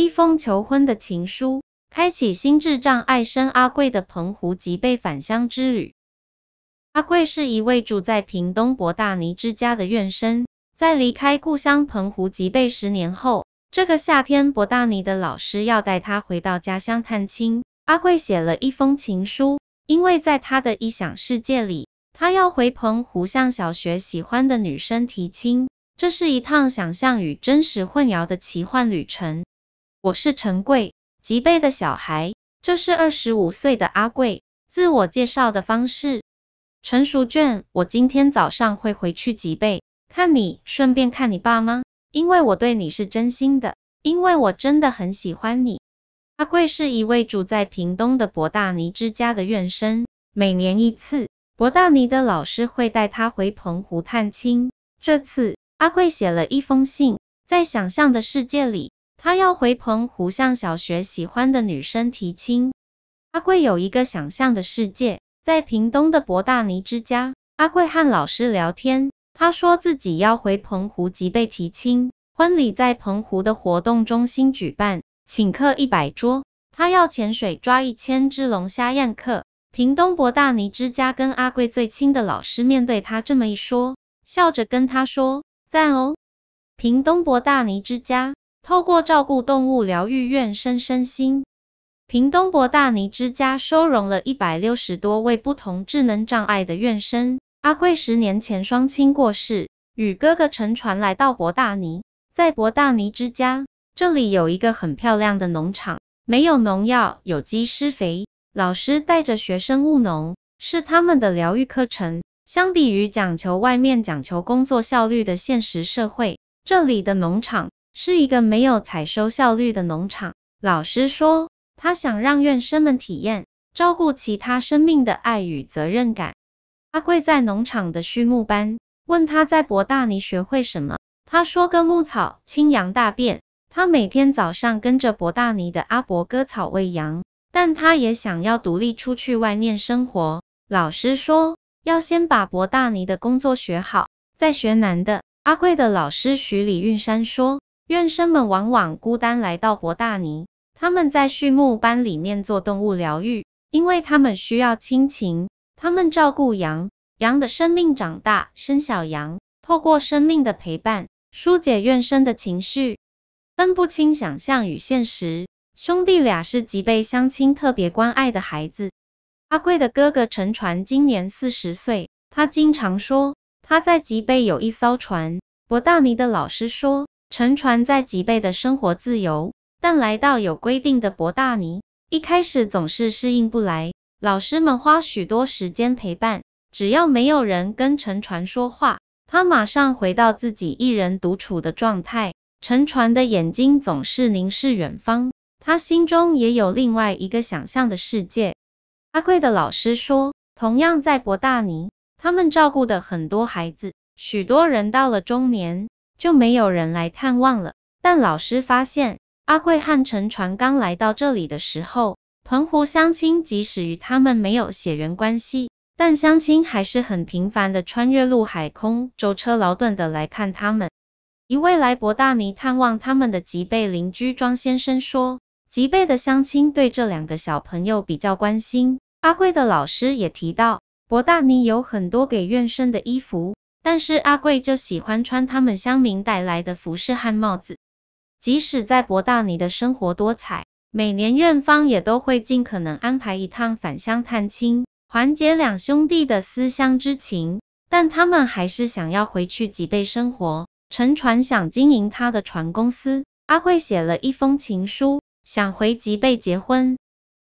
一封求婚的情书，开启心智障碍生阿贵的澎湖脊背返乡之旅。阿贵是一位住在屏东博大尼之家的院生，在离开故乡澎湖脊背十年后，这个夏天博大尼的老师要带他回到家乡探亲。阿贵写了一封情书，因为在他的臆想世界里，他要回澎湖向小学喜欢的女生提亲。这是一趟想象与真实混淆的奇幻旅程。我是陈贵，吉贝的小孩。这是二十五岁的阿贵自我介绍的方式。陈淑娟，我今天早上会回去吉贝看你，顺便看你爸妈，因为我对你是真心的，因为我真的很喜欢你。阿贵是一位住在屏东的博大尼之家的院生，每年一次，博大尼的老师会带他回澎湖探亲。这次阿贵写了一封信，在想象的世界里。他要回澎湖向小学喜欢的女生提亲。阿贵有一个想象的世界，在屏东的博大尼之家，阿贵和老师聊天，他说自己要回澎湖即被提亲，婚礼在澎湖的活动中心举办，请客一百桌，他要潜水抓一千只龙虾宴客。屏东博大尼之家跟阿贵最亲的老师面对他这么一说，笑着跟他说，赞哦，屏东博大尼之家。透过照顾动物疗愈院生身心，屏东博大尼之家收容了一百六十多位不同智能障碍的院生。阿贵十年前双亲过世，与哥哥乘船来到博大尼，在博大尼之家，这里有一个很漂亮的农场，没有农药，有机施肥，老师带着学生务农，是他们的疗愈课程。相比于讲求外面讲求工作效率的现实社会，这里的农场。是一个没有采收效率的农场。老师说，他想让院生们体验照顾其他生命的爱与责任感。阿贵在农场的畜牧班，问他在博大尼学会什么，他说跟牧草、清羊大便。他每天早上跟着博大尼的阿伯割草喂羊，但他也想要独立出去外面生活。老师说，要先把博大尼的工作学好，再学难的。阿贵的老师许李运山说。院生们往往孤单来到博大尼，他们在畜牧班里面做动物疗愈，因为他们需要亲情，他们照顾羊，羊的生命长大生小羊，透过生命的陪伴，疏解院生的情绪，分不清想象与现实。兄弟俩是吉贝乡亲特别关爱的孩子，阿贵的哥哥陈船今年四十岁，他经常说他在吉贝有一艘船。博大尼的老师说。沉船在脊背的生活自由，但来到有规定的博大尼，一开始总是适应不来。老师们花许多时间陪伴，只要没有人跟沉船说话，他马上回到自己一人独处的状态。沉船的眼睛总是凝视远方，他心中也有另外一个想象的世界。阿贵的老师说，同样在博大尼，他们照顾的很多孩子，许多人到了中年。就没有人来探望了。但老师发现，阿贵和陈船刚来到这里的时候，澎湖乡亲即使与他们没有血缘关系，但乡亲还是很频繁的穿越陆海空，舟车劳顿的来看他们。一位来博大尼探望他们的吉贝邻居庄先生说，吉贝的乡亲对这两个小朋友比较关心。阿贵的老师也提到，博大尼有很多给院生的衣服。但是阿贵就喜欢穿他们乡民带来的服饰和帽子，即使在博大你的生活多彩，每年院方也都会尽可能安排一趟返乡探亲，缓解两兄弟的思乡之情，但他们还是想要回去吉备生活。乘船想经营他的船公司，阿贵写了一封情书，想回吉备结婚，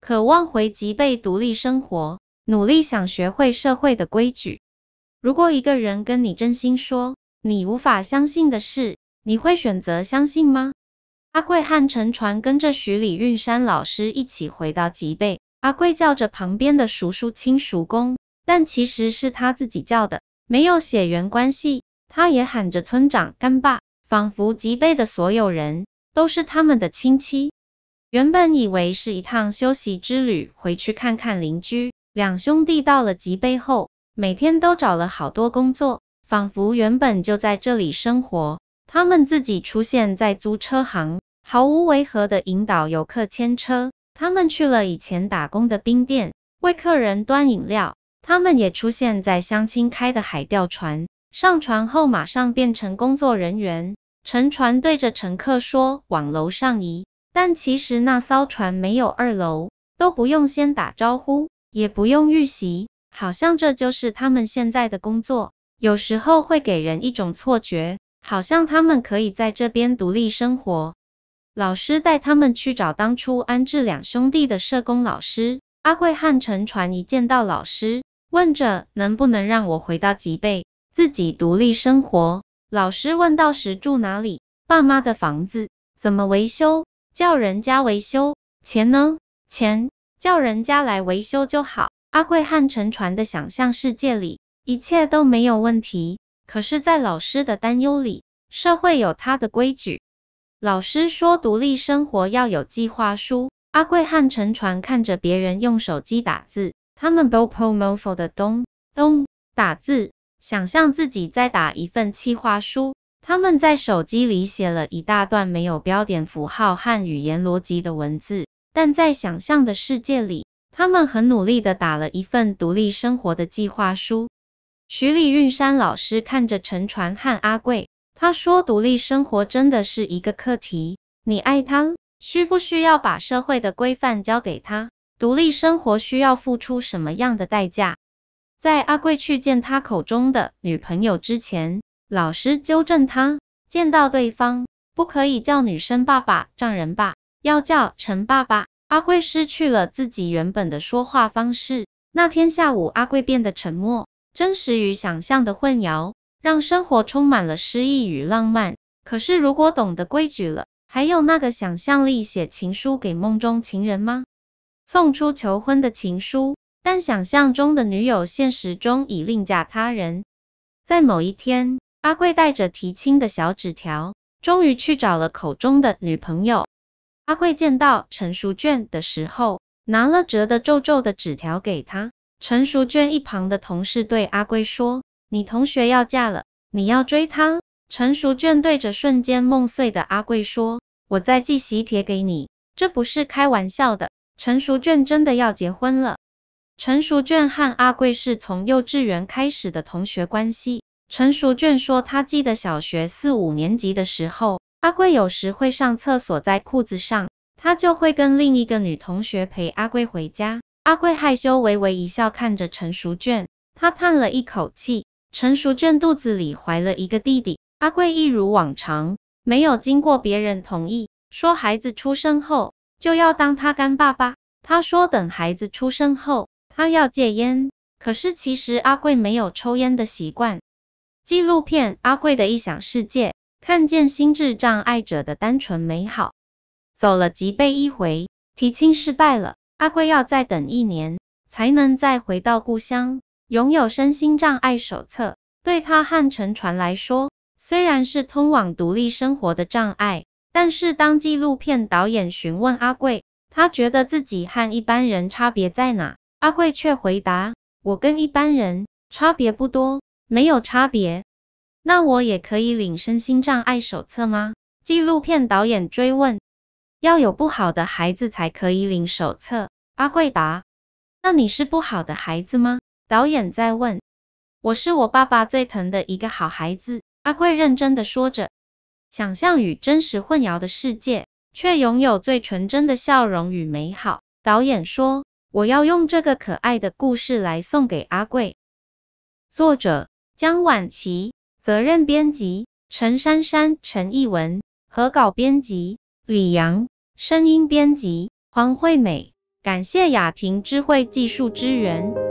渴望回吉备独立生活，努力想学会社会的规矩。如果一个人跟你真心说你无法相信的事，你会选择相信吗？阿贵和陈船跟着徐李运山老师一起回到吉背，阿贵叫着旁边的叔叔亲叔公，但其实是他自己叫的，没有血缘关系。他也喊着村长干爸，仿佛吉背的所有人都是他们的亲戚。原本以为是一趟休息之旅，回去看看邻居。两兄弟到了吉背后。每天都找了好多工作，仿佛原本就在这里生活。他们自己出现在租车行，毫无违和的引导游客牵车。他们去了以前打工的冰店，为客人端饮料。他们也出现在相亲开的海钓船上船后马上变成工作人员，乘船对着乘客说往楼上移，但其实那艘船没有二楼，都不用先打招呼，也不用预习。好像这就是他们现在的工作，有时候会给人一种错觉，好像他们可以在这边独立生活。老师带他们去找当初安置两兄弟的社工老师阿贵和陈传，一见到老师，问着能不能让我回到吉贝自己独立生活。老师问到时住哪里，爸妈的房子，怎么维修，叫人家维修，钱呢？钱，叫人家来维修就好。阿贵和沉船的想象世界里，一切都没有问题。可是，在老师的担忧里，社会有它的规矩。老师说，独立生活要有计划书。阿贵和沉船看着别人用手机打字，他们都泼墨似的咚咚打字，想象自己在打一份计划书。他们在手机里写了一大段没有标点符号和语言逻辑的文字，但在想象的世界里。他们很努力的打了一份独立生活的计划书。徐李运山老师看着陈船和阿贵，他说：独立生活真的是一个课题。你爱他，需不需要把社会的规范交给他？独立生活需要付出什么样的代价？在阿贵去见他口中的女朋友之前，老师纠正他：见到对方，不可以叫女生爸爸、丈人爸，要叫陈爸爸。阿贵失去了自己原本的说话方式。那天下午，阿贵变得沉默。真实与想象的混淆，让生活充满了诗意与浪漫。可是，如果懂得规矩了，还有那个想象力写情书给梦中情人吗？送出求婚的情书，但想象中的女友，现实中已另嫁他人。在某一天，阿贵带着提亲的小纸条，终于去找了口中的女朋友。阿贵见到陈淑娟的时候，拿了折的皱皱的纸条给她。陈淑娟一旁的同事对阿贵说：“你同学要嫁了，你要追她。”陈淑娟对着瞬间梦碎的阿贵说：“我在寄喜帖给你，这不是开玩笑的，陈淑娟真的要结婚了。”陈淑娟和阿贵是从幼稚园开始的同学关系。陈淑娟说她记得小学四五年级的时候。阿贵有时会上厕所，在裤子上，他就会跟另一个女同学陪阿贵回家。阿贵害羞，微微一笑看着陈淑娟，他叹了一口气。陈淑娟肚子里怀了一个弟弟，阿贵一如往常，没有经过别人同意，说孩子出生后就要当他干爸爸。他说等孩子出生后，他要戒烟，可是其实阿贵没有抽烟的习惯。纪录片《阿贵的异想世界》。看见心智障碍者的单纯美好，走了几辈一回，提亲失败了，阿贵要再等一年，才能再回到故乡。拥有身心障碍手册，对他和陈传来说，虽然是通往独立生活的障碍，但是当纪录片导演询问阿贵，他觉得自己和一般人差别在哪，阿贵却回答，我跟一般人差别不多，没有差别。那我也可以领身心障碍手册吗？纪录片导演追问。要有不好的孩子才可以领手册。阿贵答。那你是不好的孩子吗？导演在问。我是我爸爸最疼的一个好孩子。阿贵认真地说着。想象与真实混淆的世界，却拥有最纯真的笑容与美好。导演说，我要用这个可爱的故事来送给阿贵。作者：江晚琪。责任编辑陈珊珊、陈艺文，合稿编辑李阳，声音编辑黄惠美。感谢雅婷智慧技术支援。